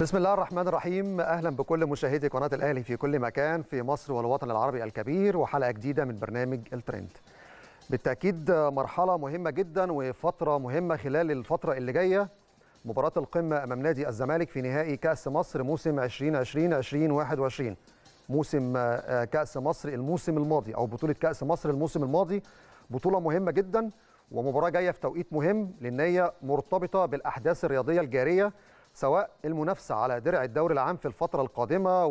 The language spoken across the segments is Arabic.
بسم الله الرحمن الرحيم اهلا بكل مشاهدي قناه الاهلي في كل مكان في مصر والوطن العربي الكبير وحلقه جديده من برنامج الترند بالتاكيد مرحله مهمه جدا وفتره مهمه خلال الفتره اللي جايه مباراه القمه امام نادي الزمالك في نهائي كاس مصر موسم 2020 2021 موسم آه، كاس مصر الموسم الماضي او بطوله كاس مصر الموسم الماضي بطوله مهمه جدا ومباراه جايه في توقيت مهم لان هي مرتبطه بالاحداث الرياضيه الجاريه سواء المنافسه على درع الدوري العام في الفتره القادمه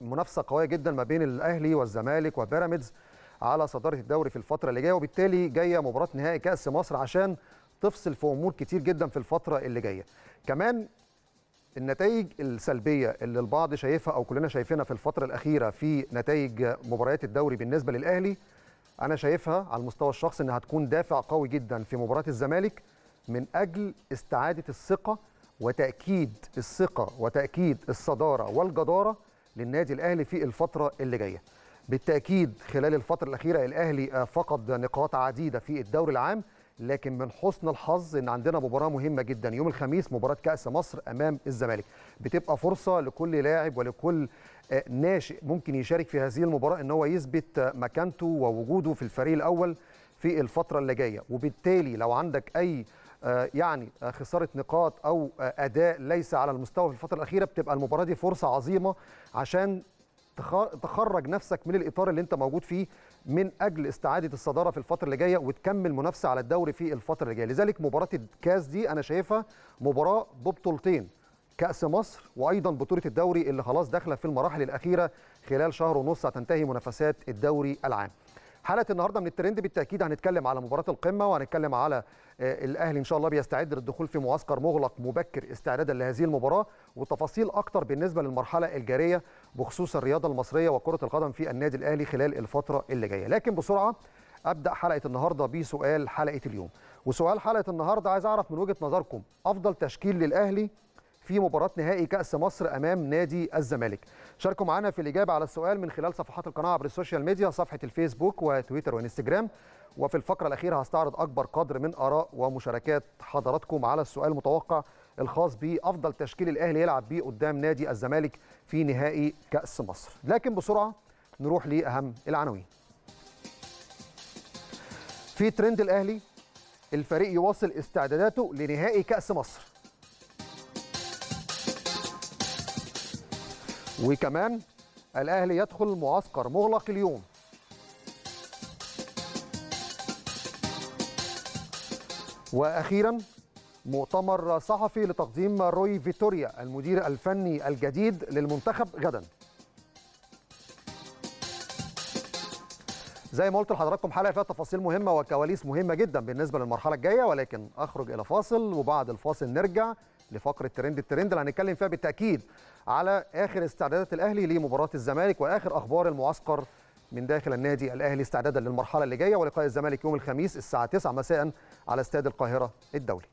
ومنافسه قويه جدا ما بين الاهلي والزمالك وبيراميدز على صداره الدوري في الفتره اللي جايه وبالتالي جايه مباراه نهائي كاس مصر عشان تفصل في امور كتير جدا في الفتره اللي جايه كمان النتائج السلبيه اللي البعض شايفها او كلنا شايفينها في الفتره الاخيره في نتائج مباريات الدوري بالنسبه للاهلي انا شايفها على المستوى الشخصي انها هتكون دافع قوي جدا في مباراه الزمالك من اجل استعاده الثقه وتاكيد الثقه وتاكيد الصداره والجداره للنادي الاهلي في الفتره اللي جايه بالتاكيد خلال الفتره الاخيره الاهلي آه، فقد نقاط عديده في الدوري العام لكن من حسن الحظ ان عندنا مباراه مهمه جدا يوم الخميس مباراه كاس مصر امام الزمالك بتبقى فرصه لكل لاعب ولكل آه، ناشئ ممكن يشارك في هذه المباراه ان هو يثبت آه، مكانته ووجوده في الفريق الاول في الفتره اللي جايه وبالتالي لو عندك اي آه، يعني آه، خساره نقاط او آه، اداء ليس على المستوى في الفتره الاخيره بتبقى المباراه دي فرصه عظيمه عشان تخرج نفسك من الاطار اللي انت موجود فيه من اجل استعاده الصداره في الفتره اللي جايه وتكمل منافسه على الدوري في الفتره اللي جايه لذلك مباراه الكاس دي انا شايفها مباراه ببطولتين كأس مصر وأيضا بطولة الدوري اللي خلاص داخلة في المراحل الأخيرة خلال شهر ونص هتنتهي منافسات الدوري العام حلقه النهارده من الترند بالتاكيد هنتكلم على مباراه القمه وهنتكلم على آه، الاهلي ان شاء الله بيستعد للدخول في معسكر مغلق مبكر استعدادا لهذه المباراه وتفاصيل اكتر بالنسبه للمرحله الجاريه بخصوص الرياضه المصريه وكره القدم في النادي الاهلي خلال الفتره اللي جايه لكن بسرعه ابدا حلقه النهارده بسؤال حلقه اليوم وسؤال حلقه النهارده عايز اعرف من وجهه نظركم افضل تشكيل للاهلي في مباراه نهائي كاس مصر امام نادي الزمالك شاركوا معنا في الاجابه على السؤال من خلال صفحات القناه عبر السوشيال ميديا صفحه الفيسبوك وتويتر وانستجرام وفي الفقره الاخيره هستعرض اكبر قدر من اراء ومشاركات حضراتكم على السؤال المتوقع الخاص بافضل تشكيل الاهلي يلعب بيه قدام نادي الزمالك في نهائي كاس مصر لكن بسرعه نروح لاهم العناوين في ترند الاهلي الفريق يواصل استعداداته لنهائي كاس مصر وكمان الاهلي يدخل معسكر مغلق اليوم واخيرا مؤتمر صحفي لتقديم روي فيتوريا المدير الفني الجديد للمنتخب غدا زي ما قلت لحضراتكم حلقه فيها تفاصيل مهمه وكواليس مهمه جدا بالنسبه للمرحله الجايه ولكن اخرج الى فاصل وبعد الفاصل نرجع لفقره ترند الترند اللي هنتكلم فيها بالتاكيد على اخر استعدادات الاهلي لمباراه الزمالك واخر اخبار المعسكر من داخل النادي الاهلي استعدادا للمرحله اللي جايه ولقاء الزمالك يوم الخميس الساعه 9 مساء على استاد القاهره الدولي.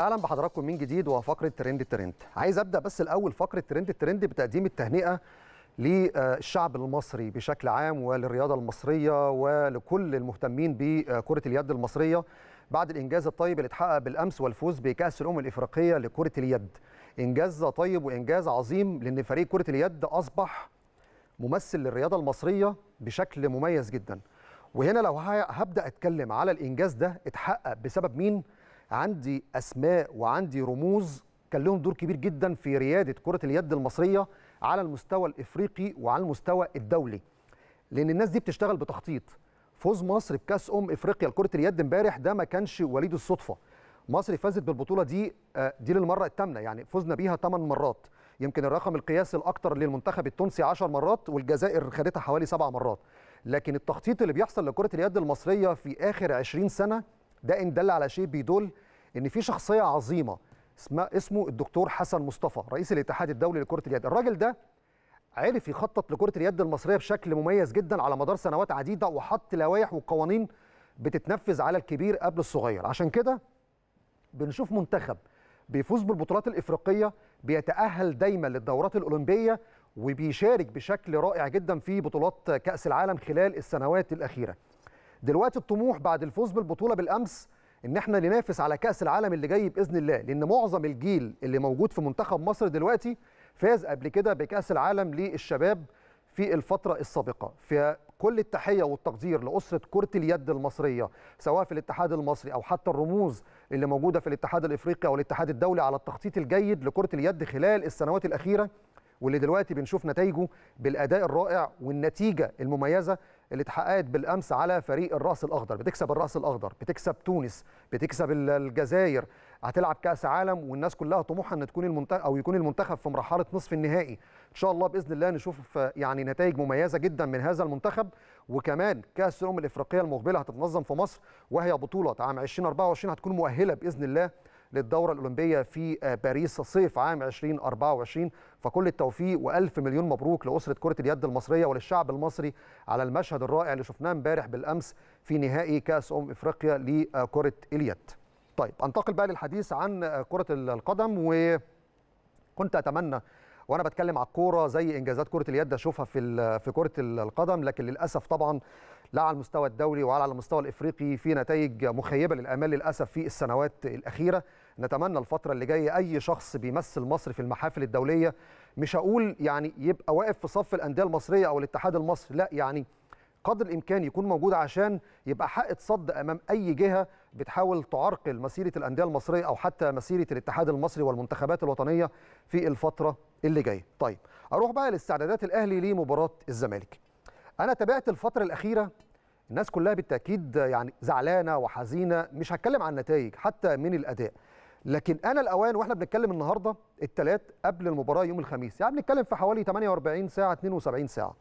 اهلا بحضراتكم من جديد وفقره ترند الترند. عايز ابدا بس الاول فقره ترند الترند بتقديم التهنئه للشعب المصري بشكل عام وللرياضه المصريه ولكل المهتمين بكره اليد المصريه بعد الإنجاز الطيب اللي اتحقق بالأمس والفوز بكأس الأمم الإفريقية لكرة اليد إنجاز طيب وإنجاز عظيم لأن فريق كرة اليد أصبح ممثل للرياضة المصرية بشكل مميز جدا وهنا لو هبدأ أتكلم على الإنجاز ده اتحقق بسبب مين عندي أسماء وعندي رموز كان لهم دور كبير جدا في ريادة كرة اليد المصرية على المستوى الإفريقي وعلى المستوى الدولي لأن الناس دي بتشتغل بتخطيط فوز مصر بكاس ام افريقيا لكره اليد امبارح ده ما كانش وليد الصدفه مصر فازت بالبطوله دي آه، دي للمره الثامنه يعني فزنا بيها 8 مرات يمكن الرقم القياسي الاكثر للمنتخب التونسي 10 مرات والجزائر خدتها حوالي 7 مرات لكن التخطيط اللي بيحصل لكره اليد المصريه في اخر 20 سنه ده ان دل على شيء بيدل ان في شخصيه عظيمه اسمه الدكتور حسن مصطفى رئيس الاتحاد الدولي لكره اليد الراجل ده عرف يخطط لكره اليد المصريه بشكل مميز جدا على مدار سنوات عديده وحط لوائح وقوانين بتتنفذ على الكبير قبل الصغير عشان كده بنشوف منتخب بيفوز بالبطولات الافريقيه بيتاهل دايما للدورات الاولمبيه وبيشارك بشكل رائع جدا في بطولات كاس العالم خلال السنوات الاخيره دلوقتي الطموح بعد الفوز بالبطوله بالامس ان احنا ننافس على كاس العالم اللي جاي باذن الله لان معظم الجيل اللي موجود في منتخب مصر دلوقتي فاز قبل كده بكاس العالم للشباب في الفتره السابقه في كل التحيه والتقدير لاسره كره اليد المصريه سواء في الاتحاد المصري او حتى الرموز اللي موجوده في الاتحاد الافريقي او الاتحاد الدولي على التخطيط الجيد لكره اليد خلال السنوات الاخيره واللي دلوقتي بنشوف نتائجه بالاداء الرائع والنتيجه المميزه اللي اتحققت بالامس على فريق الراس الاخضر بتكسب الراس الاخضر بتكسب تونس بتكسب الجزائر هتلعب كاس عالم والناس كلها طموحها ان تكون المنتخب او يكون المنتخب في مرحله نصف النهائي ان شاء الله باذن الله نشوف يعني نتائج مميزه جدا من هذا المنتخب وكمان كاس الامم الافريقيه المقبله هتتنظم في مصر وهي بطوله عام 2024 هتكون مؤهله باذن الله للدورة الأولمبية في آه، باريس صيف عام 2024 فكل التوفيق وألف مليون مبروك لأسرة كرة اليد المصرية وللشعب المصري على المشهد الرائع اللي شفناه امبارح بالأمس في نهائي كأس أم إفريقيا لكرة اليد طيب انتقل بقى للحديث عن كره القدم وكنت اتمنى وانا بتكلم على الكوره زي انجازات كره اليد اشوفها في في كره القدم لكن للاسف طبعا لا على المستوى الدولي ولا على المستوى الافريقي في نتائج مخيبه للامال للاسف في السنوات الاخيره نتمنى الفتره اللي جايه اي شخص بيمثل مصر في المحافل الدوليه مش هقول يعني يبقى واقف في صف الانديه المصريه او الاتحاد المصري لا يعني قدر الامكان يكون موجود عشان يبقى حق صد امام اي جهه بتحاول تعرقل مسيره الانديه المصريه او حتى مسيره الاتحاد المصري والمنتخبات الوطنيه في الفتره اللي جايه. طيب اروح بقى لاستعدادات الاهلي لمباراه الزمالك. انا تابعت الفتره الاخيره الناس كلها بالتاكيد يعني زعلانه وحزينه مش هتكلم عن النتائج حتى من الاداء. لكن انا الاوان واحنا بنتكلم النهارده الثلاث قبل المباراه يوم الخميس يعني بنتكلم في حوالي 48 ساعه 72 ساعه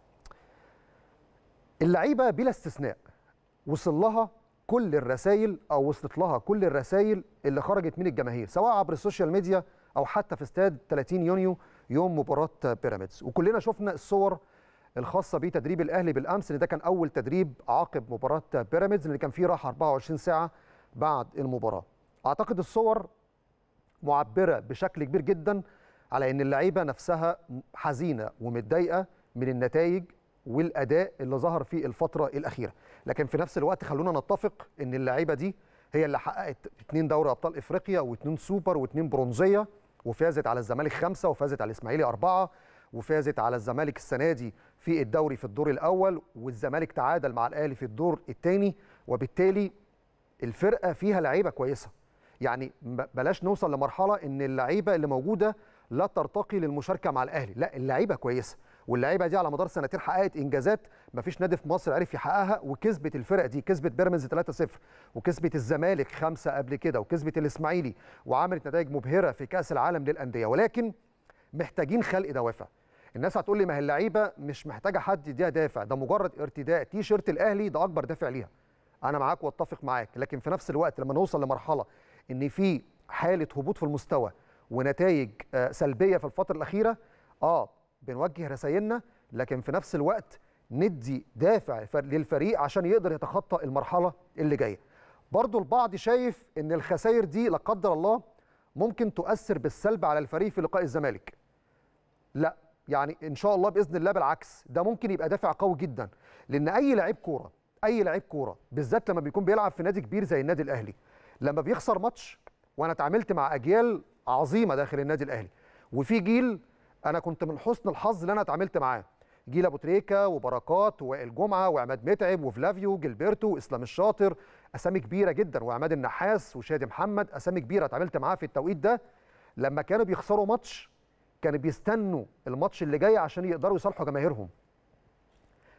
اللعيبه بلا استثناء وصل لها كل الرسائل او وصلت لها كل الرسائل اللي خرجت من الجماهير سواء عبر السوشيال ميديا او حتى في استاد 30 يونيو يوم مباراه بيراميدز وكلنا شفنا الصور الخاصه بتدريب الاهلي بالامس ان ده كان اول تدريب عقب مباراه بيراميدز اللي كان فيه راحه 24 ساعه بعد المباراه اعتقد الصور معبره بشكل كبير جدا على ان اللعيبه نفسها حزينه ومتضايقه من النتائج والاداء اللي ظهر في الفتره الاخيره لكن في نفس الوقت خلونا نتفق ان اللعيبه دي هي اللي حققت اثنين دوري ابطال افريقيا واثنين سوبر واثنين برونزيه وفازت على الزمالك خمسه وفازت على الاسماعيلي اربعه وفازت على الزمالك السنه دي في الدوري في الدور الاول والزمالك تعادل مع الاهلي في الدور الثاني وبالتالي الفرقه فيها لعيبه كويسه يعني بلاش نوصل لمرحله ان اللعيبه اللي موجوده لا ترتقي للمشاركه مع الاهلي لا اللعيبه كويسه واللعيبه دي على مدار سنتين حققت انجازات ما فيش نادي في مصر عرف يحققها وكسبت الفرق دي كسبت بيراميدز 3-0 وكسبت الزمالك 5 قبل كده وكسبت الاسماعيلي وعملت نتائج مبهره في كاس العالم للانديه ولكن محتاجين خلق دوافع الناس هتقول لي ما هي اللعيبه مش محتاجه حد يديها دافع ده مجرد ارتداء تيشرت الاهلي ده اكبر دافع ليها انا معاك واتفق معاك لكن في نفس الوقت لما نوصل لمرحله ان في حاله هبوط في المستوى ونتائج آه، سلبيه في الفتره الاخيره اه بنوجه رسائلنا لكن في نفس الوقت ندي دافع للفريق عشان يقدر يتخطى المرحله اللي جايه برضو البعض شايف ان الخسائر دي لا قدر الله ممكن تؤثر بالسلب على الفريق في لقاء الزمالك لا يعني ان شاء الله باذن الله بالعكس ده ممكن يبقى دافع قوي جدا لان اي لعيب كوره اي لعيب كوره بالذات لما بيكون بيلعب في نادي كبير زي النادي الاهلي لما بيخسر ماتش وانا اتعاملت مع اجيال عظيمه داخل النادي الاهلي وفي جيل انا كنت من حسن الحظ اللي انا اتعاملت معاه جيل ابو تريكه وبركات وائل جمعه وعماد متعب وفلافيو وجilberto واسلام الشاطر اسامي كبيره جدا وعماد النحاس وشادي محمد اسامي كبيره اتعاملت معاه في التوقيت ده لما كانوا بيخسروا ماتش كانوا بيستنوا الماتش اللي جاي عشان يقدروا يصالحوا جماهيرهم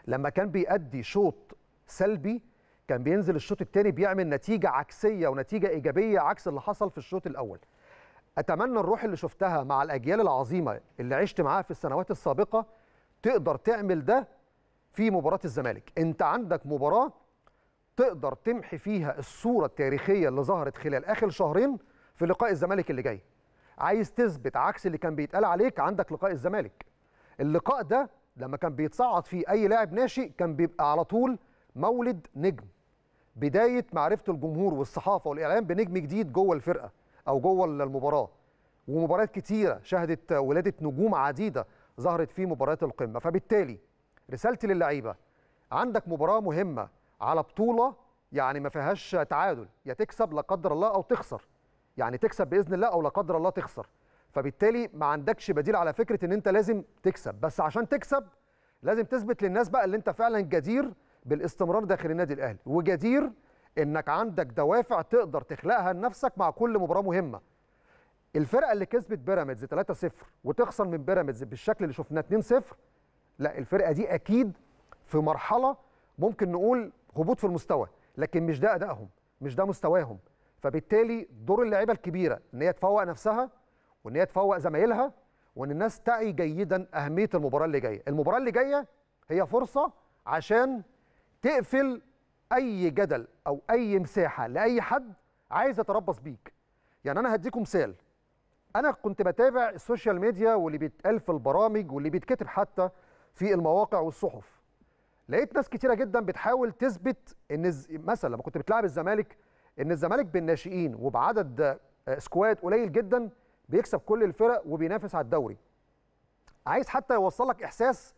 لما كان بيأدي شوط سلبي كان بينزل الشوط الثاني بيعمل نتيجه عكسيه ونتيجه ايجابيه عكس اللي حصل في الشوط الاول اتمنى الروح اللي شفتها مع الاجيال العظيمه اللي عشت معاها في السنوات السابقه تقدر تعمل ده في مباراه الزمالك انت عندك مباراه تقدر تمحي فيها الصوره التاريخيه اللي ظهرت خلال اخر شهرين في لقاء الزمالك اللي جاي عايز تثبت عكس اللي كان بيتقال عليك عندك لقاء الزمالك اللقاء ده لما كان بيتصعد فيه اي لاعب ناشئ كان بيبقى على طول مولد نجم بدايه معرفه الجمهور والصحافه والاعلام بنجم جديد جوه الفرقه او جوه المباراه ومباريات كتيره شهدت ولاده نجوم عديده ظهرت في مباريات القمه فبالتالي رسالتي للعيبه عندك مباراه مهمه على بطوله يعني ما فيهاش تعادل يا تكسب لا قدر الله او تخسر يعني تكسب باذن الله او لا قدر الله تخسر فبالتالي ما عندكش بديل على فكره ان انت لازم تكسب بس عشان تكسب لازم تثبت للناس بقى اللي انت فعلا جدير بالاستمرار داخل النادي الاهلي وجدير انك عندك دوافع تقدر تخلقها لنفسك مع كل مباراه مهمه الفرقه اللي كسبت بيراميدز 3-0 وتخسر من بيراميدز بالشكل اللي شفناه 2-0 لا الفرقه دي اكيد في مرحله ممكن نقول هبوط في المستوى لكن مش ده ادائهم مش ده مستواهم فبالتالي دور اللعيبه الكبيره ان هي تفوق نفسها وان هي تفوق زمايلها وان الناس تعي جيدا اهميه المباراه اللي جايه المباراه اللي جايه هي فرصه عشان تقفل اي جدل او اي مساحه لاي حد عايز يتربص بيك يعني انا هديكم مثال انا كنت بتابع السوشيال ميديا واللي بيتقال في البرامج واللي بيتكتب حتى في المواقع والصحف لقيت ناس كتيره جدا بتحاول تثبت ان مثلا لما كنت بتلعب الزمالك ان الزمالك بالناشئين وبعدد آه، سكواد قليل جدا بيكسب كل الفرق وبينافس على الدوري عايز حتى يوصل لك احساس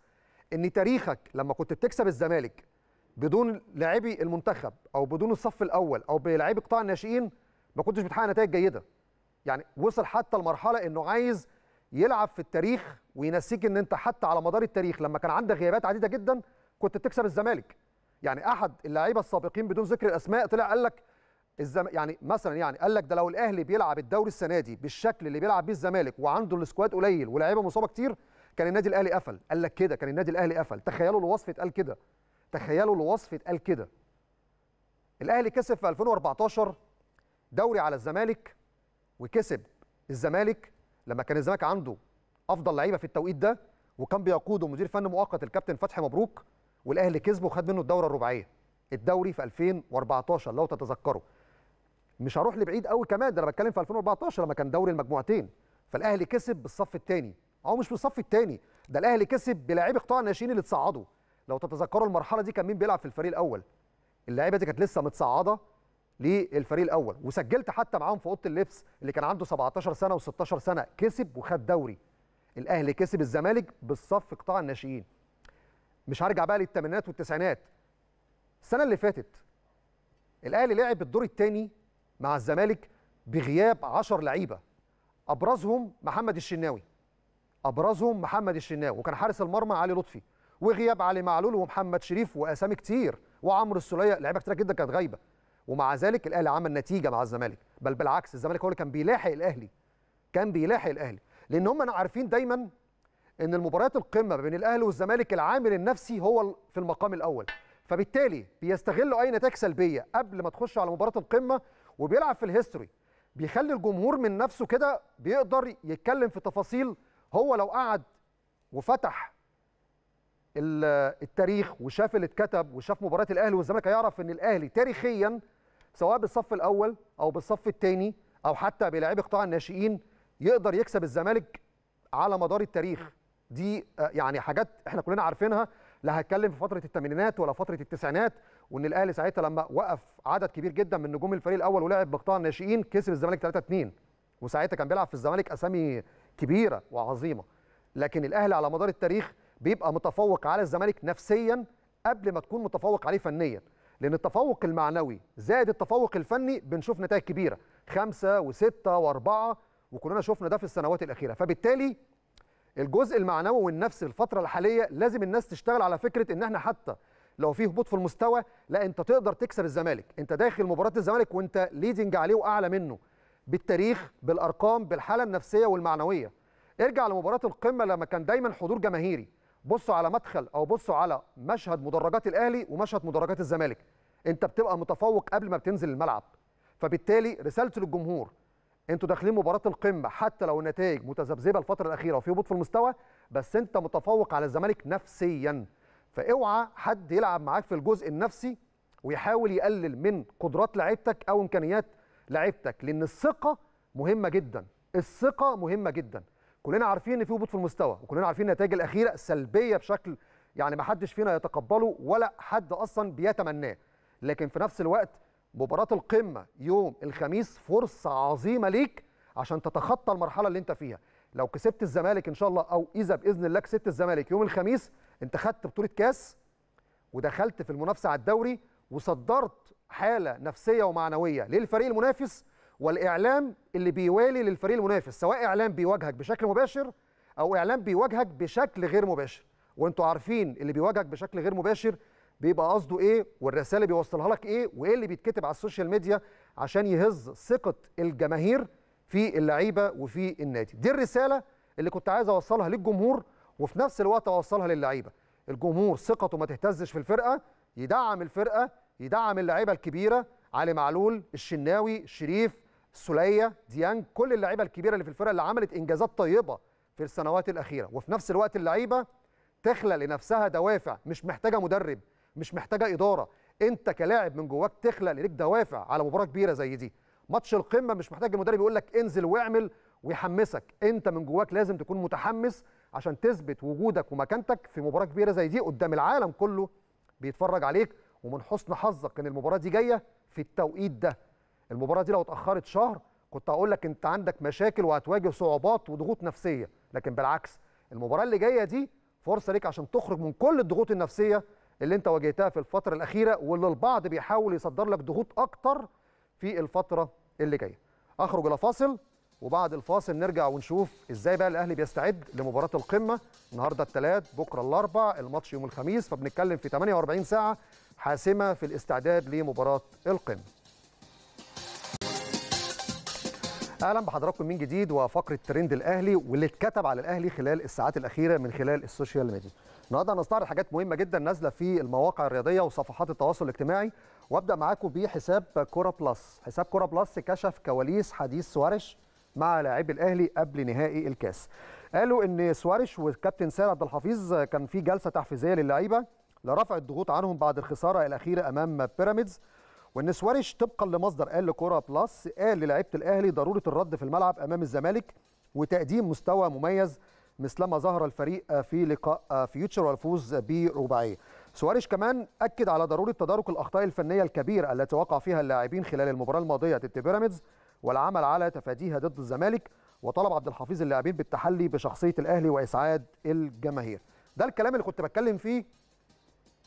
ان تاريخك لما كنت بتكسب الزمالك بدون لاعبي المنتخب او بدون الصف الاول او بلاعبي قطاع الناشئين ما كنتش بتحقق نتائج جيده يعني وصل حتى لمرحله انه عايز يلعب في التاريخ وينسيك ان انت حتى على مدار التاريخ لما كان عندك غيابات عديده جدا كنت بتكسب الزمالك يعني احد اللعيبه السابقين بدون ذكر الاسماء طلع قال لك الزم... يعني مثلا يعني قال لك ده لو الاهلي بيلعب الدوري السنه دي بالشكل اللي بيلعب بيه الزمالك وعنده السكواد قليل ولاعيبه مصابه كتير كان النادي الاهلي قفل قال لك كده كان النادي الاهلي قفل تخيلوا الوصف اتقال كده تخيلوا الوصف اتقال كده الاهلي كسب في 2014 دوري على الزمالك وكسب الزمالك لما كان الزمالك عنده افضل لعيبه في التوقيت ده وكان بيقوده مدير فن مؤقت الكابتن فتحي مبروك والاهلي كسبه وخد منه الدوره الرباعيه الدوري في 2014 لو تتذكروا مش هروح لبعيد قوي كمان ده انا بتكلم في 2014 لما كان دوري المجموعتين فالاهلي كسب بالصف الثاني او مش بالصف الثاني ده الاهلي كسب بلاعيبه قطاع الناشئين اللي اتصعدوا لو تتذكروا المرحله دي كان مين بيلعب في الفريق الاول اللعيبه دي كانت لسه متصعده للفريق الاول وسجلت حتى معاهم في اوضه اللبس اللي كان عنده 17 سنه و16 سنه كسب وخد دوري الاهلي كسب الزمالك بالصف قطاع الناشئين مش هرجع بقى للثمانينات والتسعينات السنه اللي فاتت الاهلي لعب الدور الثاني مع الزمالك بغياب 10 لعيبه ابرزهم محمد الشناوي ابرزهم محمد الشناوي وكان حارس المرمى علي لطفي وغياب علي معلول ومحمد شريف واسامي كتير وعمرو السوليه لعيبه كتير جدا كانت غايبه ومع ذلك الاهلي عمل نتيجه مع الزمالك بل بالعكس الزمالك هو اللي كان بيلاحق الاهلي كان بيلاحق الاهلي لان هم عارفين دايما ان المباريات القمه بين الاهلي والزمالك العامل النفسي هو في المقام الاول فبالتالي بيستغلوا اي نتائج سلبيه قبل ما تخش على مباراه القمه وبيلعب في الهيستوري بيخلي الجمهور من نفسه كده بيقدر يتكلم في تفاصيل هو لو قعد وفتح التاريخ وشاف اللي اتكتب وشاف مباراه الاهلي والزمالك هيعرف ان الاهلي تاريخيا سواء بالصف الاول او بالصف الثاني او حتى بلاعبي قطاع الناشئين يقدر يكسب الزمالك على مدار التاريخ دي آه، يعني حاجات احنا كلنا عارفينها لا هتكلم في فتره الثمانينات ولا فتره التسعينات وان الاهلي ساعتها لما وقف عدد كبير جدا من نجوم الفريق الاول ولعب بقطاع الناشئين كسب الزمالك 3 2 وساعتها كان بيلعب في الزمالك اسامي كبيره وعظيمه لكن الاهلي على مدار التاريخ بيبقى متفوق على الزمالك نفسيا قبل ما تكون متفوق عليه فنيا لان التفوق المعنوي زائد التفوق الفني بنشوف نتائج كبيره خمسة وستة وأربعة وكلنا شفنا ده في السنوات الأخيرة فبالتالي الجزء المعنوي والنفسي الفترة الحالية لازم الناس تشتغل على فكرة إن احنا حتى لو في هبوط في المستوى لا أنت تقدر تكسب الزمالك أنت داخل مباراة الزمالك وأنت ليدنج عليه وأعلى منه بالتاريخ بالأرقام بالحالة النفسية والمعنوية ارجع لمباراة القمة لما كان دايما حضور جماهيري بصوا على مدخل او بصوا على مشهد مدرجات الاهلي ومشهد مدرجات الزمالك انت بتبقى متفوق قبل ما بتنزل الملعب فبالتالي رسالتي للجمهور انتوا داخلين مباراه القمه حتى لو النتائج متذبذبه الفتره الاخيره وفي هبوط في المستوى بس انت متفوق على الزمالك نفسيا فاوعى حد يلعب معاك في الجزء النفسي ويحاول يقلل من قدرات لعيبتك او امكانيات لعيبتك لان الثقه مهمه جدا الثقه مهمه جدا كلنا عارفين ان في هبوط في المستوى وكلنا عارفين النتائج الاخيره سلبيه بشكل يعني ما حدش فينا يتقبله ولا حد اصلا بيتمناه لكن في نفس الوقت مباراه القمه يوم الخميس فرصه عظيمه ليك عشان تتخطى المرحله اللي انت فيها لو كسبت الزمالك ان شاء الله او اذا باذن الله كسبت الزمالك يوم الخميس انت خدت بطوله كاس ودخلت في المنافسه على الدوري وصدرت حاله نفسيه ومعنويه للفريق المنافس والاعلام اللي بيوالي للفريق المنافس سواء اعلام بيواجهك بشكل مباشر او اعلام بيواجهك بشكل غير مباشر وانتوا عارفين اللي بيواجهك بشكل غير مباشر بيبقى قصده ايه والرساله اللي بيوصلها لك ايه وايه اللي بيتكتب على السوشيال ميديا عشان يهز ثقه الجماهير في اللعيبه وفي النادي دي الرساله اللي كنت عايز اوصلها للجمهور وفي نفس الوقت اوصلها للعيبه الجمهور ثقته ما تهتزش في الفرقه يدعم الفرقه يدعم اللعيبه الكبيره علي معلول الشناوي شريف سوليه ديانج كل اللعيبه الكبيره اللي في الفرقه اللي عملت انجازات طيبه في السنوات الاخيره وفي نفس الوقت اللعيبه تخلق لنفسها دوافع مش محتاجه مدرب مش محتاجه اداره انت كلاعب من جواك تخلق ليك دوافع على مباراه كبيره زي دي ماتش القمه مش محتاج المدرب يقول لك انزل واعمل ويحمسك انت من جواك لازم تكون متحمس عشان تثبت وجودك ومكانتك في مباراه كبيره زي دي قدام العالم كله بيتفرج عليك ومن حسن حظك ان المباراه دي جايه في التوقيت ده المباراه دي لو اتاخرت شهر كنت هقول لك انت عندك مشاكل وهتواجه صعوبات وضغوط نفسيه لكن بالعكس المباراه اللي جايه دي فرصه ليك عشان تخرج من كل الضغوط النفسيه اللي انت واجهتها في الفتره الاخيره واللي البعض بيحاول يصدر لك ضغوط اكتر في الفتره اللي جايه اخرج الى فاصل وبعد الفاصل نرجع ونشوف ازاي بقى الاهلي بيستعد لمباراه القمه النهارده الثلاث بكره الاربع الماتش يوم الخميس فبنتكلم في 48 ساعه حاسمه في الاستعداد لمباراه القمه اهلا بحضراتكم من جديد وفقره ترند الاهلي واللي اتكتب على الاهلي خلال الساعات الاخيره من خلال السوشيال ميديا النهارده هنستعرض حاجات مهمه جدا نازله في المواقع الرياضيه وصفحات التواصل الاجتماعي وابدا معاكم بحساب كوره بلس حساب كوره بلس كشف كواليس حديث سوارش مع لاعبي الاهلي قبل نهائي الكاس قالوا ان سوارش والكابتن سيد عبد الحفيظ كان في جلسه تحفيزيه للعيبه لرفع الضغوط عنهم بعد الخساره الاخيره امام بيراميدز وان سواريش طبقا لمصدر قال لكوره بلس قال للعيبه الاهلي ضروره الرد في الملعب امام الزمالك وتقديم مستوى مميز مثلما ظهر الفريق في لقاء آه، فيوتشر والفوز برباعيه. سواريش كمان اكد على ضروره تدارك الاخطاء الفنيه الكبيره التي وقع فيها اللاعبين خلال المباراه الماضيه ضد بيراميدز والعمل على تفاديها ضد الزمالك وطلب عبد الحفيظ اللاعبين بالتحلي بشخصيه الاهلي واسعاد الجماهير. ده الكلام اللي كنت بتكلم فيه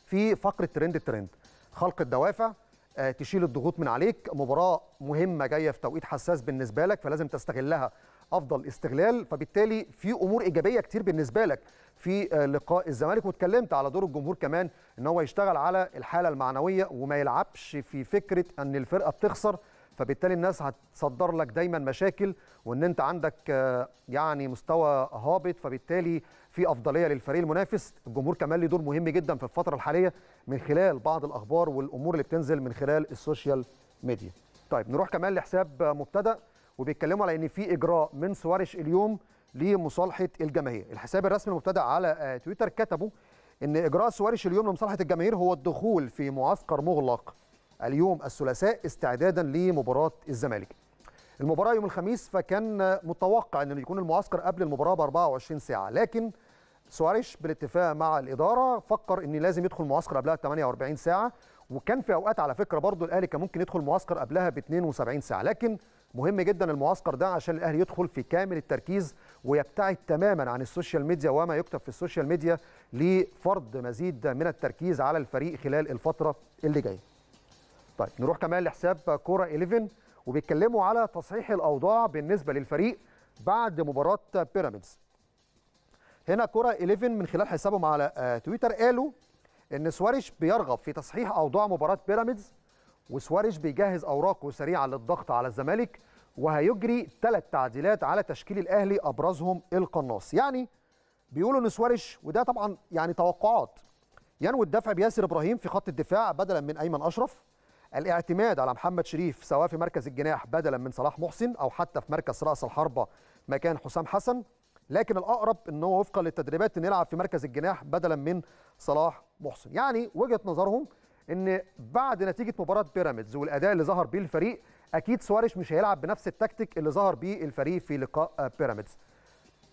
في فقره ترند الترند. خلق الدوافع آه، تشيل الضغوط من عليك مباراه مهمه جايه في توقيت حساس بالنسبه لك فلازم تستغلها افضل استغلال فبالتالي في امور ايجابيه كتير بالنسبه لك في آه، لقاء الزمالك واتكلمت على دور الجمهور كمان ان هو يشتغل على الحاله المعنويه وما يلعبش في فكره ان الفرقه بتخسر فبالتالي الناس هتصدر لك دايما مشاكل وان انت عندك آه، يعني مستوى هابط فبالتالي في افضليه للفريق المنافس الجمهور كمان ليه دور مهم جدا في الفتره الحاليه من خلال بعض الاخبار والامور اللي بتنزل من خلال السوشيال ميديا طيب نروح كمان لحساب مبتدا وبيتكلموا على ان في اجراء من سوارش اليوم لمصالحه الجماهير الحساب الرسمي المبتدا على آه، تويتر كتبوا ان اجراء سوارش اليوم لمصالحه الجماهير هو الدخول في معسكر مغلق اليوم الثلاثاء استعدادا لمباراه الزمالك المباراه يوم الخميس فكان متوقع أن يكون المعسكر قبل المباراه ب 24 ساعه لكن سواريش بالاتفاق مع الاداره فكر ان لازم يدخل معسكر قبلها 48 ساعه وكان في اوقات على فكره برضه الاهلي كان ممكن يدخل معسكر قبلها ب 72 ساعه لكن مهم جدا المعسكر ده عشان الاهلي يدخل في كامل التركيز ويبتعد تماما عن السوشيال ميديا وما يكتب في السوشيال ميديا لفرض مزيد من التركيز على الفريق خلال الفتره اللي جايه. طيب نروح كمان لحساب كوره 11 وبيتكلموا على تصحيح الاوضاع بالنسبه للفريق بعد مباراه بيراميدز هنا كرة 11 من خلال حسابهم على آه، تويتر قالوا ان سواريش بيرغب في تصحيح اوضاع مباراه بيراميدز وسواريش بيجهز اوراقه سريعا للضغط على الزمالك وهيجري ثلاث تعديلات على تشكيل الاهلي ابرزهم القناص يعني بيقولوا ان سواريش وده طبعا يعني توقعات ينوي الدفع بياسر ابراهيم في خط الدفاع بدلا من ايمن اشرف الاعتماد على محمد شريف سواء في مركز الجناح بدلا من صلاح محسن او حتى في مركز راس الحربه مكان حسام حسن لكن الاقرب ان هو وفقا للتدريبات نلعب في مركز الجناح بدلا من صلاح محسن يعني وجهه نظرهم ان بعد نتيجه مباراه بيراميدز والاداء اللي ظهر بيه الفريق اكيد سواريش مش هيلعب بنفس التكتيك اللي ظهر بيه الفريق في لقاء بيراميدز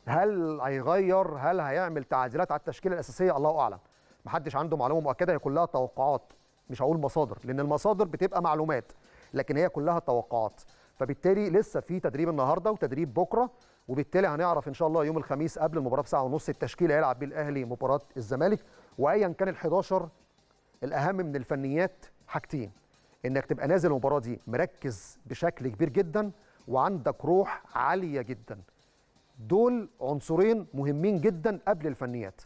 هل هيغير هل هيعمل تعديلات على التشكيله الاساسيه الله اعلم محدش عنده معلومه مؤكده هي كلها توقعات مش هقول مصادر لان المصادر بتبقى معلومات لكن هي كلها توقعات فبالتالي لسه في تدريب النهارده وتدريب بكره وبالتالي هنعرف ان شاء الله يوم الخميس قبل المباراه بساعه ونص التشكيله هيلعب بيه الاهلي مباراه الزمالك وايا كان ال11 الاهم من الفنيات حاجتين انك تبقى نازل المباراه دي مركز بشكل كبير جدا وعندك روح عاليه جدا دول عنصرين مهمين جدا قبل الفنيات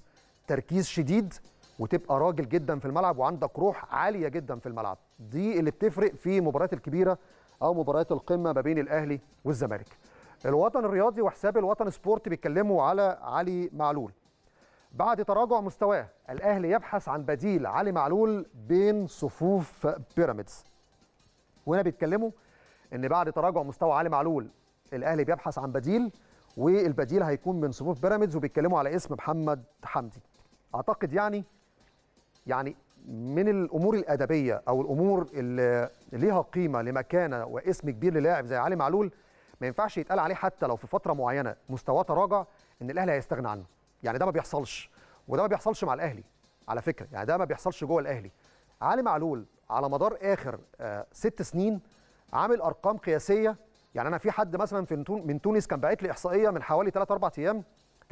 تركيز شديد وتبقى راجل جدا في الملعب وعندك روح عاليه جدا في الملعب دي اللي بتفرق في مباريات الكبيره او مباريات القمه ما بين الاهلي والزمالك الوطن الرياضي وحساب الوطن سبورت بيتكلموا على علي معلول بعد تراجع مستواه الاهلي يبحث عن بديل علي معلول بين صفوف بيراميدز وهنا بيتكلموا ان بعد تراجع مستوى علي معلول الاهلي بيبحث عن بديل والبديل هيكون من صفوف بيراميدز وبيتكلموا على اسم محمد حمدي اعتقد يعني يعني من الامور الادبيه او الامور اللي ليها قيمه لمكانه واسم كبير للاعب زي علي معلول ما ينفعش يتقال عليه حتى لو في فتره معينه مستواه تراجع ان الاهلي هيستغنى عنه يعني ده ما بيحصلش وده ما بيحصلش مع الاهلي على فكره يعني ده ما بيحصلش جوه الاهلي علي معلول على مدار اخر آه ست سنين عامل ارقام قياسيه يعني انا في حد مثلا في من تونس كان باعت لي احصائيه من حوالي 3 4 ايام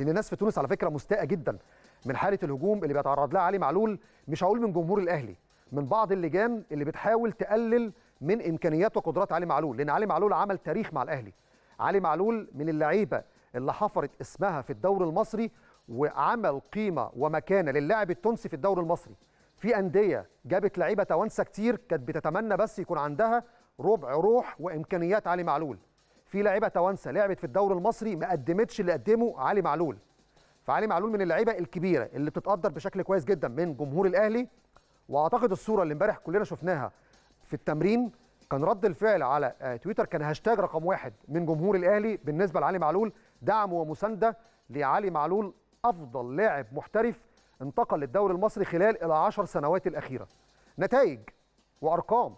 لان الناس في تونس على فكره مستاءه جدا من حاله الهجوم اللي بيتعرض لها علي معلول مش هقول من جمهور الاهلي من بعض اللجان اللي بتحاول تقلل من امكانيات وقدرات علي معلول لان علي معلول عمل تاريخ مع الاهلي علي معلول من اللعيبه اللي حفرت اسمها في الدوري المصري وعمل قيمه ومكانه للاعب التونسي في الدوري المصري في انديه جابت لعيبه توانسه كتير كانت بتتمنى بس يكون عندها ربع روح وامكانيات علي معلول في لاعيبه توانسه لعبت في الدوري المصري ما قدمتش اللي قدمه علي معلول فعلي معلول من اللعيبه الكبيره اللي بتتقدر بشكل كويس جدا من جمهور الاهلي واعتقد الصوره اللي امبارح كلنا شفناها في التمرين كان رد الفعل على آه، تويتر كان هاشتاج رقم واحد من جمهور الاهلي بالنسبه لعلي معلول دعم ومسانده لعلي معلول افضل لاعب محترف انتقل للدوري المصري خلال 10 سنوات الاخيره نتائج وارقام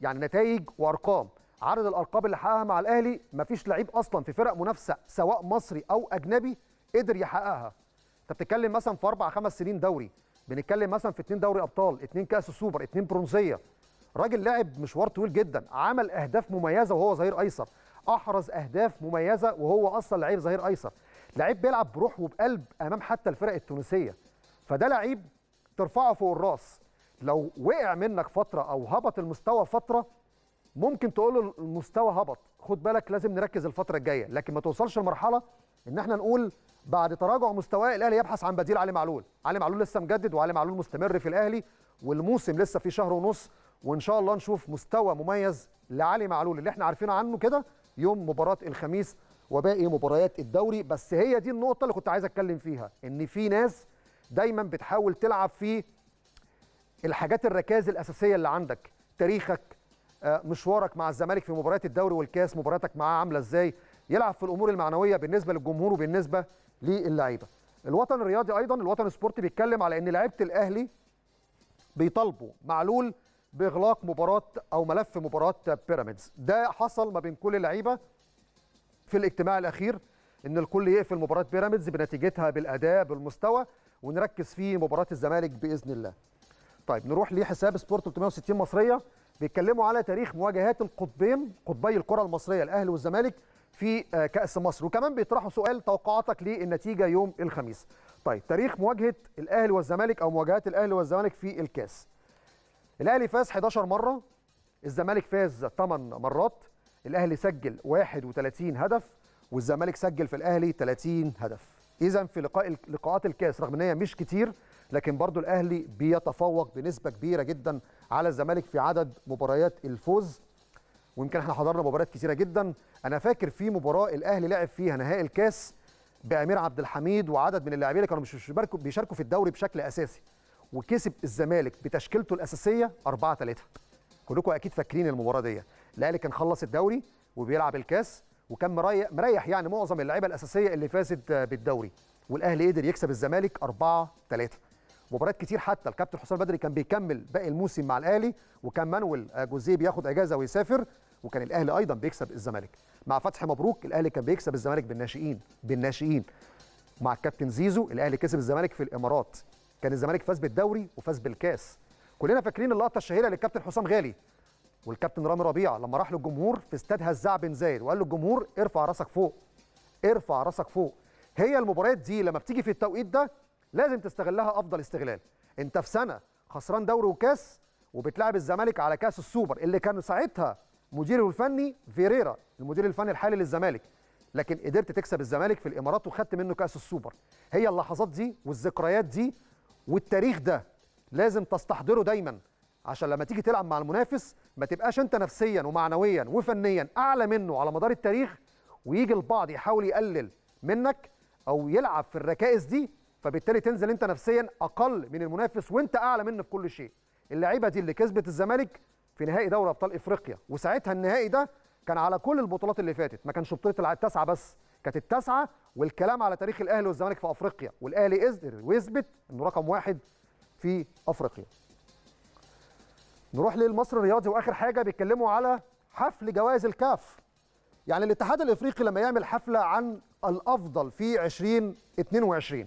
يعني نتائج وارقام عدد الالقاب اللي حققها مع الاهلي مفيش لعيب اصلا في فرق منافسه سواء مصري او اجنبي قدر يحققها انت بتتكلم مثلا في اربع خمس سنين دوري بنتكلم مثلا في اتنين دوري ابطال اتنين كاس السوبر اتنين برونزيه راجل لاعب مشوار طويل جدا عمل اهداف مميزه وهو ظهير ايسر احرز اهداف مميزه وهو اصلا لعيب ظهير ايسر لعيب بيلعب بروح وبقلب امام حتى الفرق التونسيه فده لعيب ترفعه فوق الراس لو وقع منك فتره او هبط المستوى فتره ممكن تقول له المستوى هبط خد بالك لازم نركز الفتره الجايه لكن ما توصلش لمرحله ان احنا نقول بعد تراجع مستواه الاهلي يبحث عن بديل علي معلول علي معلول لسه مجدد وعلي معلول مستمر في الاهلي والموسم لسه في شهر ونص وان شاء الله نشوف مستوى مميز لعلي معلول اللي احنا عارفينه عنه كده يوم مباراه الخميس وباقي مباريات الدوري بس هي دي النقطه اللي كنت عايز اتكلم فيها ان في ناس دايما بتحاول تلعب في الحاجات الركائز الاساسيه اللي عندك تاريخك آه، مشوارك مع الزمالك في مباريات الدوري والكاس مباراتك معاه عامله ازاي يلعب في الامور المعنويه بالنسبه للجمهور وبالنسبه للعيبه الوطن الرياضي ايضا الوطن السبورتي بيتكلم على ان لعيبه الاهلي بيطالبوا معلول باغلاق مباراه او ملف مباراه بيراميدز ده حصل ما بين كل اللعيبه في الاجتماع الاخير ان الكل يقفل مباراه بيراميدز بنتيجتها بالاداء بالمستوى ونركز في مباراه الزمالك باذن الله طيب نروح لحساب سبورت 360 مصريه بيتكلموا على تاريخ مواجهات القطبين قطبي الكره المصريه الاهلي والزمالك في آه، كاس مصر وكمان بيطرحوا سؤال توقعاتك للنتيجه يوم الخميس طيب تاريخ مواجهه الاهلي والزمالك او مواجهات الاهلي والزمالك في الكاس الاهلي فاز 11 مره الزمالك فاز 8 مرات الاهلي سجل 31 هدف والزمالك سجل في الاهلي 30 هدف اذا في لقاء لقاءات الكاس رغم ان هي مش كتير لكن برضو الاهلي بيتفوق بنسبه كبيره جدا على الزمالك في عدد مباريات الفوز ويمكن احنا حضرنا مباريات كثيره جدا انا فاكر في مباراه الاهلي لعب فيها نهائي الكاس بامير عبد الحميد وعدد من اللاعبين اللي كانوا مش بيشاركوا في الدوري بشكل اساسي وكسب الزمالك بتشكيلته الاساسيه 4 3 كلكم اكيد فاكرين المباراه دي الاهلي كان خلص الدوري وبيلعب الكاس وكان مريح, مريح يعني معظم اللعيبه الاساسيه اللي فازت بالدوري والاهلي قدر يكسب الزمالك 4 3 مباريات كتير حتى الكابتن حسام بدري كان بيكمل باقي الموسم مع الاهلي وكان مانويل آه، جوزيه بياخد اجازه ويسافر وكان الاهلي ايضا بيكسب الزمالك مع فتحي مبروك الاهلي كان بيكسب الزمالك بالناشئين بالناشئين مع الكابتن زيزو الاهلي كسب الزمالك في الامارات كان الزمالك فاز بالدوري وفاز بالكاس كلنا فاكرين اللقطه الشهيره للكابتن حسام غالي والكابتن رامي ربيعه لما راح للجمهور في استاد هزاع بن زايد وقال للجمهور ارفع راسك فوق ارفع راسك فوق هي المباريات دي لما بتيجي في التوقيت ده لازم تستغلها افضل استغلال انت في سنه خسران دوري وكاس وبتلعب الزمالك على كاس السوبر اللي كان ساعتها مديره الفني فيريرا المدير الفني الحالي للزمالك لكن قدرت تكسب الزمالك في الامارات وخدت منه كاس السوبر هي اللحظات دي والذكريات دي والتاريخ ده لازم تستحضره دايما عشان لما تيجي تلعب مع المنافس ما تبقاش انت نفسيا ومعنويا وفنيا اعلى منه على مدار التاريخ ويجي البعض يحاول يقلل منك او يلعب في الركائز دي فبالتالي تنزل انت نفسيا اقل من المنافس وانت اعلى منه في كل شيء اللعيبه دي اللي كسبت الزمالك في نهائي دوري ابطال افريقيا وساعتها النهائي ده كان على كل البطولات اللي فاتت ما كانش بطوله التاسعه بس كانت التاسعه والكلام على تاريخ الاهلي والزمالك في افريقيا والاهلي قدر ويثبت انه رقم واحد في افريقيا نروح للمصري الرياضي واخر حاجه بيتكلموا على حفل جوائز الكاف يعني الاتحاد الافريقي لما يعمل حفله عن الافضل في 2022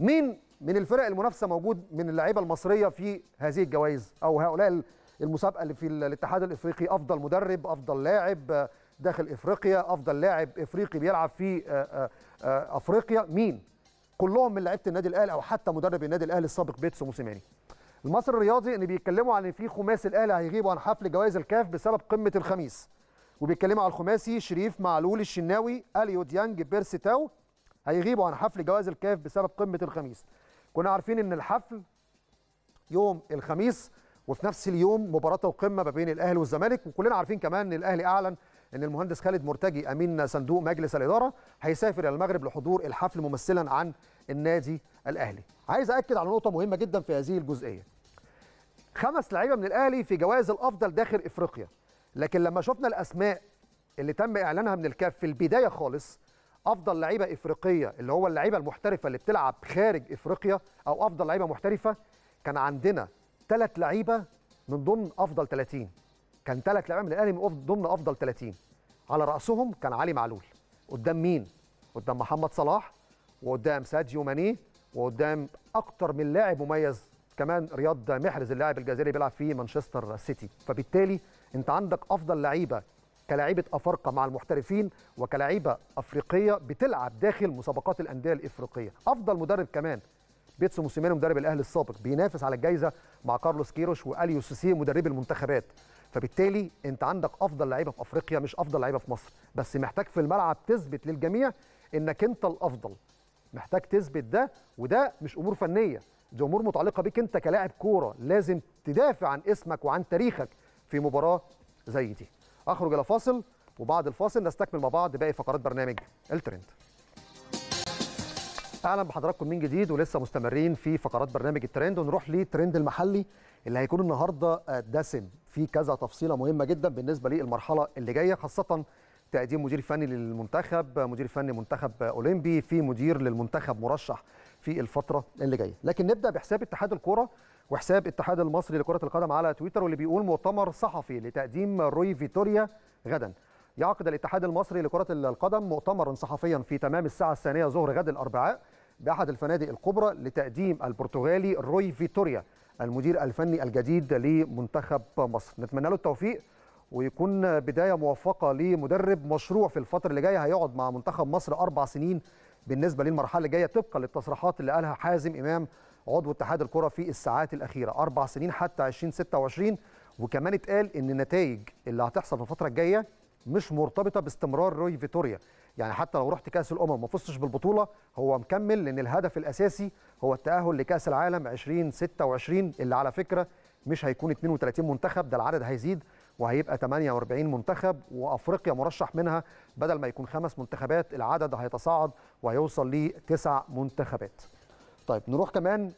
مين من الفرق المنافسه موجود من اللعيبه المصريه في هذه الجوائز او هؤلاء المسابقه اللي في الاتحاد الافريقي افضل مدرب افضل لاعب آه، داخل افريقيا افضل لاعب افريقي بيلعب في آه، آه، افريقيا مين كلهم من لعيبه النادي الاهلي او حتى مدرب النادي الاهلي السابق بيتسو موسيماني المصري الرياضي ان بيتكلموا عن ان في خماسي الاهلي هيغيبوا عن حفل جوائز الكاف بسبب قمه الخميس وبيتكلموا على الخماسي شريف معلول الشناوي اليو ديانج بيرسي تاو هيغيبوا عن حفل جواز الكاف بسبب قمه الخميس كنا عارفين ان الحفل يوم الخميس وفي نفس اليوم مباراه وقمه ما بين الاهلي والزمالك وكلنا عارفين كمان ان الاهلي اعلن ان المهندس خالد مرتجي امين صندوق مجلس الاداره هيسافر الى المغرب لحضور الحفل ممثلا عن النادي الاهلي عايز اكد على نقطه مهمه جدا في هذه الجزئيه خمس لعيبه من الاهلي في جوائز الافضل داخل افريقيا لكن لما شفنا الاسماء اللي تم اعلانها من الكاف في البدايه خالص افضل لعيبه افريقيه اللي هو اللعيبه المحترفه اللي بتلعب خارج افريقيا او افضل لعيبه محترفه كان عندنا ثلاث لعيبه من ضمن افضل 30 كان ثلاث لعيبه من الاهلي من ضمن افضل 30 على راسهم كان علي معلول قدام مين قدام محمد صلاح وقدام ساديو ماني وقدام اكتر من لاعب مميز كمان رياض محرز اللاعب الجزائري بيلعب في مانشستر سيتي فبالتالي انت عندك افضل لعيبه كلاعيبه افارقه مع المحترفين وكلاعيبه افريقيه بتلعب داخل مسابقات الانديه الافريقيه افضل مدرب كمان بيتسو موسيماني مدرب الاهلي السابق بينافس على الجائزه مع كارلوس كيروش واليو سيسي مدربي المنتخبات فبالتالي انت عندك افضل لعيبه في افريقيا مش افضل لعيبه في مصر بس محتاج في الملعب تثبت للجميع انك انت الافضل محتاج تثبت ده وده مش امور فنيه دي امور متعلقه بك انت كلاعب كوره لازم تدافع عن اسمك وعن تاريخك في مباراه زي دي اخرج الى فاصل وبعد الفاصل نستكمل مع بعض باقي فقرات برنامج الترند اهلا بحضراتكم من جديد ولسه مستمرين في فقرات برنامج الترند ونروح لترند المحلي اللي هيكون النهارده آه، دسم في كذا تفصيله مهمه جدا بالنسبه للمرحله اللي جايه خاصه تقديم مدير فني للمنتخب مدير فني منتخب اولمبي في مدير للمنتخب مرشح في الفتره اللي جايه لكن نبدا بحساب اتحاد الكوره وحساب اتحاد المصري لكرة القدم على تويتر واللي بيقول مؤتمر صحفي لتقديم روي فيتوريا غدا يعقد الاتحاد المصري لكرة القدم مؤتمرا صحفيا في تمام الساعة الثانية ظهر غد الأربعاء بأحد الفنادق الكبرى لتقديم البرتغالي روي فيتوريا المدير الفني الجديد لمنتخب مصر نتمنى له التوفيق ويكون بداية موفقة لمدرب مشروع في الفترة اللي جاية هيقعد مع منتخب مصر أربع سنين بالنسبة للمرحلة الجاية طبقا للتصريحات اللي قالها حازم إمام عضو اتحاد الكره في الساعات الاخيره اربع سنين حتى 2026 وكمان اتقال ان النتائج اللي هتحصل في الفتره الجايه مش مرتبطه باستمرار روي فيتوريا يعني حتى لو رحت كاس الامم ما فزتش بالبطوله هو مكمل لان الهدف الاساسي هو التاهل لكاس العالم 2026 اللي على فكره مش هيكون 32 منتخب ده العدد هيزيد وهيبقى 48 منتخب وافريقيا مرشح منها بدل ما يكون خمس منتخبات العدد هيتصاعد وهيوصل لتسع منتخبات طيب نروح كمان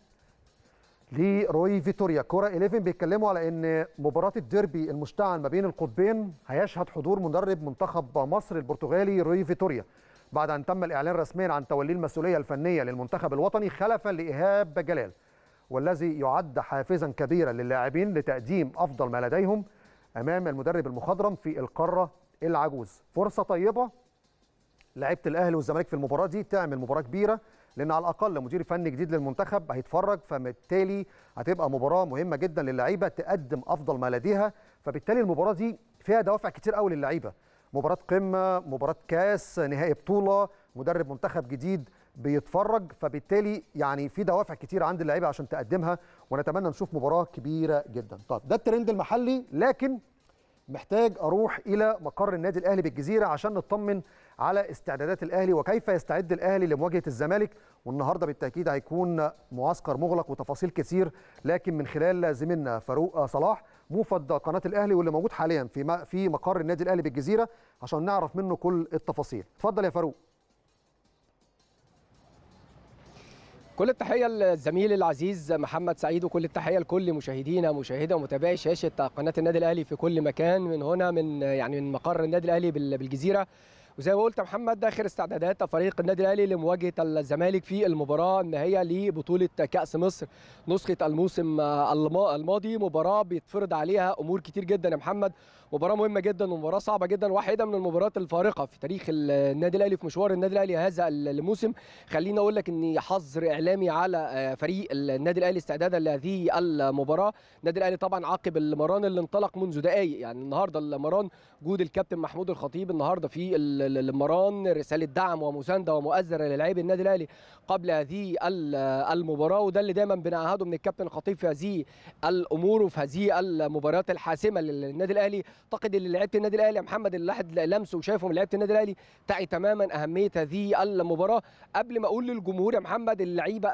لروي فيتوريا كورة 11 بيتكلموا على ان مباراه الديربي المشتعل ما بين القطبين هيشهد حضور مدرب منتخب مصر البرتغالي روي فيتوريا بعد ان تم الاعلان رسميا عن توليه المسؤوليه الفنيه للمنتخب الوطني خلفا لايهاب جلال والذي يعد حافزا كبيرا للاعبين لتقديم افضل ما لديهم امام المدرب المخضرم في القاره العجوز فرصه طيبه لعيبه الاهلي والزمالك في المباراه دي تعمل مباراه كبيره لان على الاقل مدير فني جديد للمنتخب هيتفرج فبالتالي هتبقى مباراه مهمه جدا للعيبه تقدم افضل ما لديها فبالتالي المباراه دي فيها دوافع كتير قوي للعيبه مباراه قمه مباراه كاس نهائي بطوله مدرب منتخب جديد بيتفرج فبالتالي يعني في دوافع كتير عند اللعيبه عشان تقدمها ونتمنى نشوف مباراه كبيره جدا طب ده الترند المحلي لكن محتاج اروح الى مقر النادي الاهلي بالجزيره عشان نطمن على استعدادات الاهلي وكيف يستعد الاهلي لمواجهه الزمالك والنهارده بالتاكيد هيكون معسكر مغلق وتفاصيل كثير لكن من خلال زميلنا فاروق صلاح موفد قناه الاهلي واللي موجود حاليا في في مقر النادي الاهلي بالجزيره عشان نعرف منه كل التفاصيل اتفضل يا فاروق كل التحيه للزميل العزيز محمد سعيد وكل التحيه لكل مشاهدينا مشاهده ومتابعي شاشه قناه النادي الاهلي في كل مكان من هنا من يعني من مقر النادي الاهلي بالجزيره وزي ما قلت يا محمد اخر استعدادات فريق النادي الاهلي لمواجهه الزمالك في المباراه النهائيه لبطوله كاس مصر نسخه الموسم الماضي مباراه بيتفرض عليها امور كتير جدا يا محمد مباراه مهمه جدا ومباراه صعبه جدا واحده من المباريات الفارقه في تاريخ النادي الاهلي في مشوار النادي الاهلي هذا الموسم خليني اقول لك ان حظر اعلامي على آه، فريق النادي الاهلي استعدادا لهذه المباراه النادي الاهلي طبعا عقب المران اللي انطلق منذ دقائق يعني النهارده المران جود الكابتن محمود الخطيب النهارده في المران رساله دعم ومسانده ومؤازره للاعبي النادي الاهلي قبل هذه المباراه وده اللي دايما بنعهده من الكابتن الخطيب في هذه الامور وفي هذه المباريات الحاسمه للنادي الاهلي اعتقد ان لعيبه النادي الاهلي محمد اللي لاحظ لمسه وشايفه من لعيبه النادي الاهلي تعي تماما اهميه هذه المباراه قبل ما اقول للجمهور يا محمد اللعيبه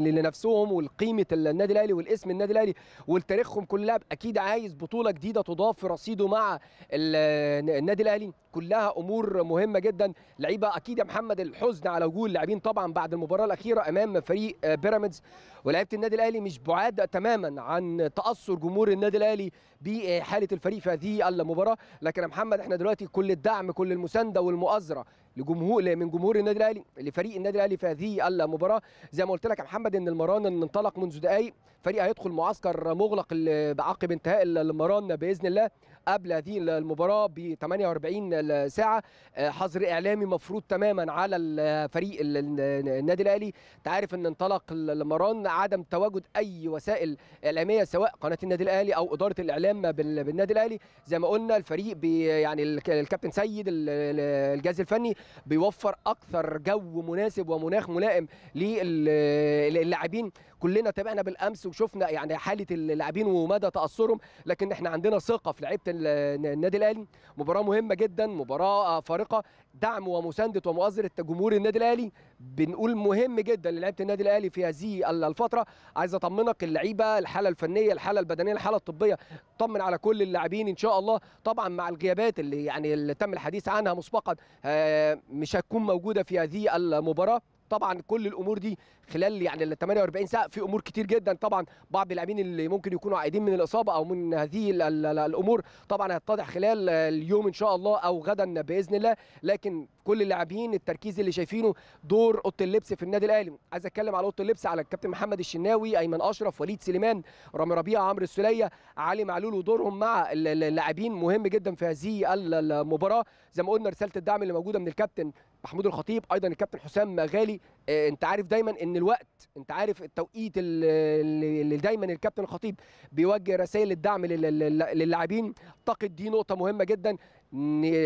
لنفسهم وقيمه النادي الاهلي والاسم النادي الاهلي والتاريخهم كلها اكيد عايز بطوله جديده تضاف في رصيده مع النادي الاهلي كلها امور مهمه جدا لعيبه اكيد يا محمد الحزن على وجوه اللاعبين طبعا بعد المباراه الاخيره امام فريق بيراميدز ولعيبه النادي الاهلي مش بعاد تماما عن تاثر جمهور النادي الاهلي بحاله الفريق في هذه المباراه لكن يا محمد احنا دلوقتي كل الدعم كل المسانده والمؤازره لجمهور من جمهور النادي الاهلي لفريق النادي الاهلي في هذه المباراه زي ما قلت لك يا محمد ان المران انطلق منذ دقائق فريق هيدخل معسكر مغلق بعقب انتهاء المران باذن الله قبل هذه المباراه ب 48 ساعه آه، حظر اعلامي مفروض تماما على فريق النادي الاهلي انت عارف ان انطلق المران عدم تواجد اي وسائل اعلاميه سواء قناه النادي الاهلي او اداره الاعلام بالنادي الاهلي زي ما قلنا الفريق يعني الكابتن سيد الجهاز الفني بيوفر اكثر جو مناسب ومناخ ملائم للاعبين كلنا تابعنا بالامس وشفنا يعني حاله اللاعبين ومدى تاثرهم لكن احنا عندنا ثقه في لعيبه النادي الاهلي مباراه مهمه جدا مباراه آه، فارقه دعم ومسانده ومؤازره جمهور النادي الاهلي بنقول مهم جدا للعيبه النادي الاهلي في هذه الفتره عايز اطمنك اللعيبه الحاله الفنيه الحاله البدنيه الحاله الطبيه طمن على كل اللاعبين ان شاء الله طبعا مع الغيابات اللي يعني اللي تم الحديث عنها مسبقا آه، مش هتكون موجوده في هذه المباراه طبعا كل الامور دي خلال يعني ال 48 ساعه في امور كتير جدا طبعا بعض اللاعبين اللي ممكن يكونوا عايدين من الاصابه او من هذه الـ الـ الامور طبعا هيتضح خلال اليوم ان شاء الله او غدا باذن الله لكن كل اللاعبين التركيز اللي شايفينه دور اوضه اللبس في النادي الاهلي عايز اتكلم على اوضه اللبس على الكابتن محمد الشناوي ايمن اشرف وليد سليمان رامي ربيعه عمرو السليه علي معلول ودورهم مع اللاعبين مهم جدا في هذه المباراه زي ما قلنا رساله الدعم اللي موجوده من الكابتن محمود الخطيب ايضا الكابتن حسام غالي آه، انت عارف دايما ان الوقت انت عارف التوقيت اللي دايما الكابتن الخطيب بيوجه رسائل الدعم للاعبين اعتقد دي نقطه مهمه جدا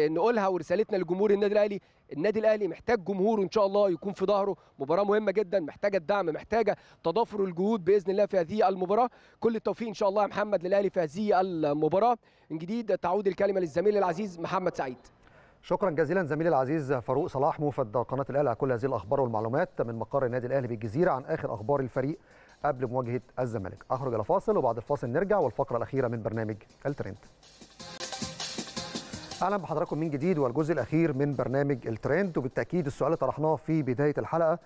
نقولها ورسالتنا لجمهور النادي الاهلي النادي الاهلي محتاج جمهور ان شاء الله يكون في ظهره مباراه مهمه جدا محتاجه الدعم محتاجه تضافر الجهود باذن الله في هذه المباراه كل التوفيق ان شاء الله يا محمد للاهلي في هذه المباراه من جديد تعود الكلمه للزميل العزيز محمد سعيد شكرا جزيلا زميلي العزيز فاروق صلاح موفد قناه الاهلي على كل هذه الاخبار والمعلومات من مقر النادي الاهلي بالجزيره عن اخر اخبار الفريق قبل مواجهه الزمالك اخرج الى فاصل وبعد الفاصل نرجع والفقره الاخيره من برنامج الترند اهلا بحضراتكم من جديد والجزء الاخير من برنامج الترند وبالتاكيد السؤال اللي طرحناه في بدايه الحلقه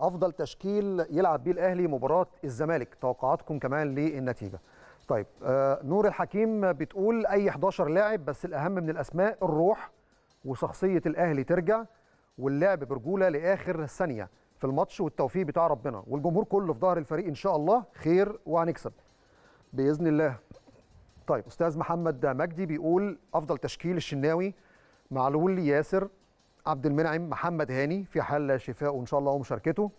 افضل تشكيل يلعب بيه الاهلي مباراه الزمالك توقعاتكم كمان للنتيجه طيب آه نور الحكيم بتقول اي 11 لاعب بس الاهم من الاسماء الروح وشخصيه الاهلي ترجع واللعب برجوله لاخر ثانيه في الماتش والتوفيق بتاع ربنا والجمهور كله في ظهر الفريق ان شاء الله خير وهنكسب باذن الله طيب استاذ محمد مجدي بيقول افضل تشكيل الشناوي معلول ياسر عبد المنعم محمد هاني في حال شفائه ان شاء الله ومشاركته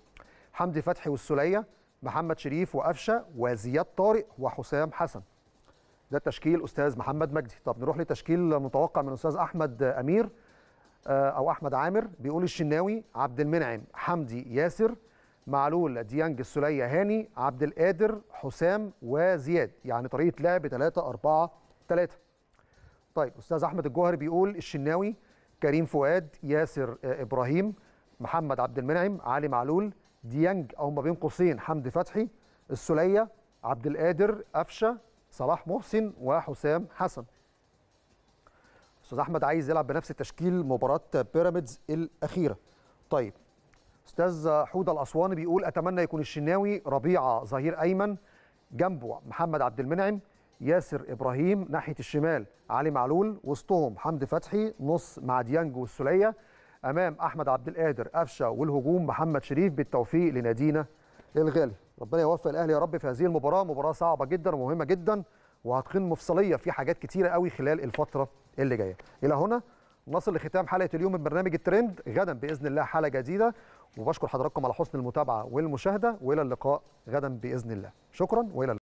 حمدي فتحي والسليه محمد شريف وقفشه وزياد طارق وحسام حسن ده تشكيل استاذ محمد مجدي طب نروح لتشكيل متوقع من استاذ احمد امير آه، او احمد عامر بيقول الشناوي عبد المنعم حمدي ياسر معلول ديانج السليه هاني عبد القادر حسام وزياد يعني طريقه لعب 3 4 3 طيب استاذ احمد الجوهري بيقول الشناوي كريم فؤاد ياسر آه، ابراهيم محمد عبد المنعم علي معلول ديانج او ما بين قوسين حمدي فتحي السليه عبد القادر قفشه صلاح محسن وحسام حسن استاذ احمد عايز يلعب بنفس تشكيل مباراه بيراميدز الاخيره طيب استاذ حوده الاسواني بيقول اتمنى يكون الشناوي ربيعه ظهير ايمن جنبه محمد عبد المنعم ياسر ابراهيم ناحيه الشمال علي معلول وسطهم حمدي فتحي نص مع ديانج والسوليه امام احمد عبد القادر قفشه والهجوم محمد شريف بالتوفيق لنادينا الغالي ربنا يوفق الاهلي يا رب في هذه المباراه مباراه صعبه جدا ومهمه جدا وهتكون مفصليه في حاجات كتيره قوي خلال الفتره اللي جايه الى هنا نصل لختام حلقه اليوم من برنامج الترند غدا باذن الله حلقه جديده وبشكر حضراتكم على حسن المتابعه والمشاهده والى اللقاء غدا باذن الله شكرا والى اللقاء.